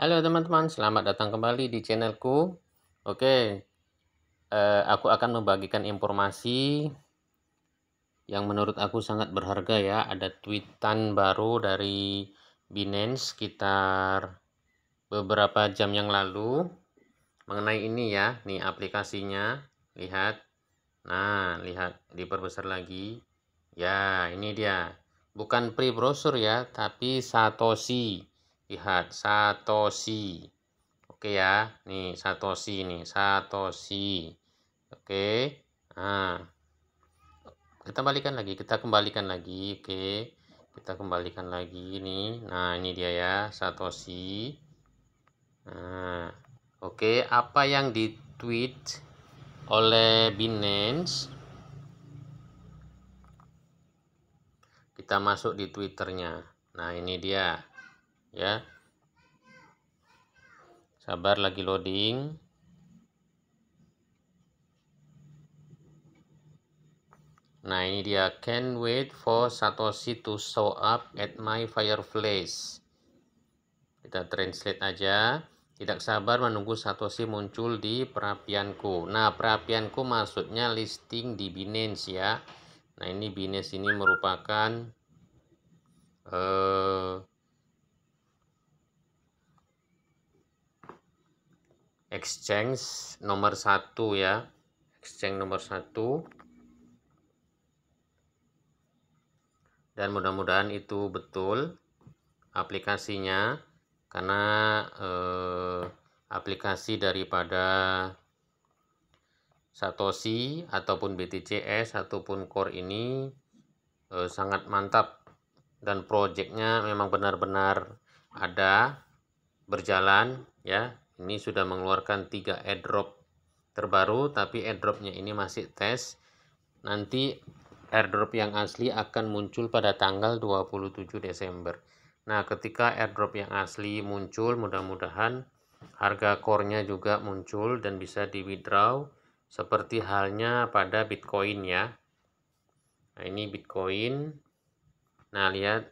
Halo teman-teman, selamat datang kembali di channelku. Oke, eh, aku akan membagikan informasi yang menurut aku sangat berharga ya. Ada tweetan baru dari Binance sekitar beberapa jam yang lalu mengenai ini ya. Nih aplikasinya, lihat. Nah, lihat diperbesar lagi. Ya, ini dia. Bukan pre-browser ya, tapi Satoshi lihat satoshi oke ya nih satoshi nih satoshi oke nah kita balikan lagi kita kembalikan lagi oke kita kembalikan lagi ini nah ini dia ya satoshi nah oke apa yang di tweet oleh binance kita masuk di twitternya nah ini dia ya sabar lagi loading nah ini dia can wait for Satoshi to show up at my fireplace kita translate aja tidak sabar menunggu Satoshi muncul di perapianku nah perapianku maksudnya listing di Binance ya nah ini Binance ini merupakan eh, exchange nomor satu ya exchange nomor satu dan mudah-mudahan itu betul aplikasinya karena eh, aplikasi daripada Satoshi ataupun BTCS ataupun Core ini eh, sangat mantap dan proyeknya memang benar-benar ada berjalan ya ini sudah mengeluarkan tiga airdrop terbaru tapi airdropnya ini masih tes nanti airdrop yang asli akan muncul pada tanggal 27 Desember nah ketika airdrop yang asli muncul mudah-mudahan harga core-nya juga muncul dan bisa di withdraw seperti halnya pada Bitcoin ya nah ini Bitcoin nah lihat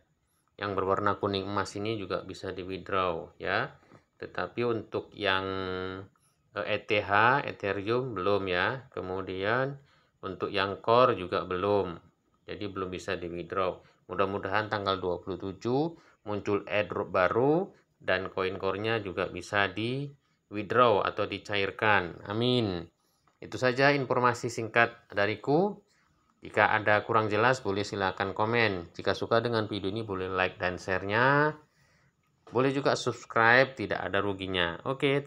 yang berwarna kuning emas ini juga bisa di withdraw ya tetapi untuk yang ETH e Ethereum belum ya kemudian untuk yang core juga belum jadi belum bisa di withdraw mudah-mudahan tanggal 27 muncul airdrop baru dan koin core-nya juga bisa di withdraw atau dicairkan amin itu saja informasi singkat dariku jika ada kurang jelas boleh silakan komen jika suka dengan video ini boleh like dan share-nya boleh juga subscribe, tidak ada ruginya. Oke, terima